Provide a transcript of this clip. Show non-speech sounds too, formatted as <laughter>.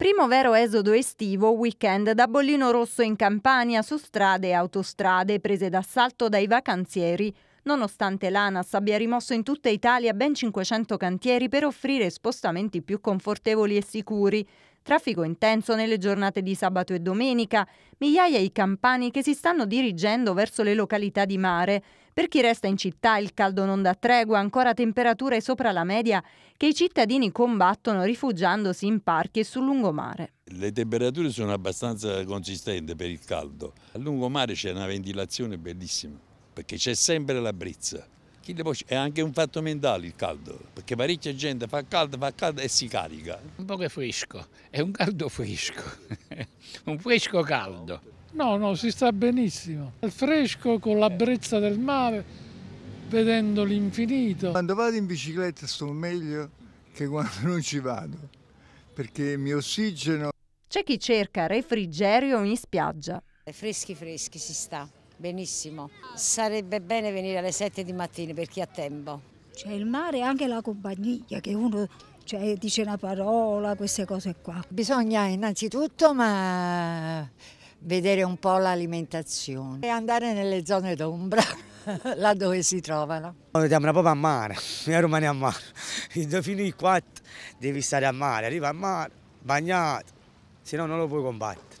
Primo vero esodo estivo, weekend da bollino rosso in Campania su strade e autostrade prese d'assalto dai vacanzieri. Nonostante l'ANAS abbia rimosso in tutta Italia ben 500 cantieri per offrire spostamenti più confortevoli e sicuri, Traffico intenso nelle giornate di sabato e domenica, migliaia i campani che si stanno dirigendo verso le località di mare. Per chi resta in città il caldo non dà tregua, ancora temperature sopra la media che i cittadini combattono rifugiandosi in parchi e sul lungomare. Le temperature sono abbastanza consistenti per il caldo. A lungomare c'è una ventilazione bellissima perché c'è sempre la brezza è anche un fatto mentale il caldo, perché parecchia gente fa caldo, fa caldo e si carica. Un po' che fresco, è un caldo fresco, <laughs> un fresco caldo. No, no, si sta benissimo. Al fresco, con la brezza del mare, vedendo l'infinito. Quando vado in bicicletta sto meglio che quando non ci vado, perché mi ossigeno. C'è chi cerca refrigerio in spiaggia. Freschi freschi si sta benissimo. Sarebbe bene venire alle 7 di mattina per chi ha tempo. C'è il mare e anche la compagnia che uno cioè, dice una parola, queste cose qua. Bisogna innanzitutto ma vedere un po' l'alimentazione e andare nelle zone d'ombra <laughs> là dove si trovano. Noi siamo proprio a mare, noi <laughs> romani a mare. Quando finì qua devi stare a mare, arriva a mare, bagnato, se no non lo puoi combattere.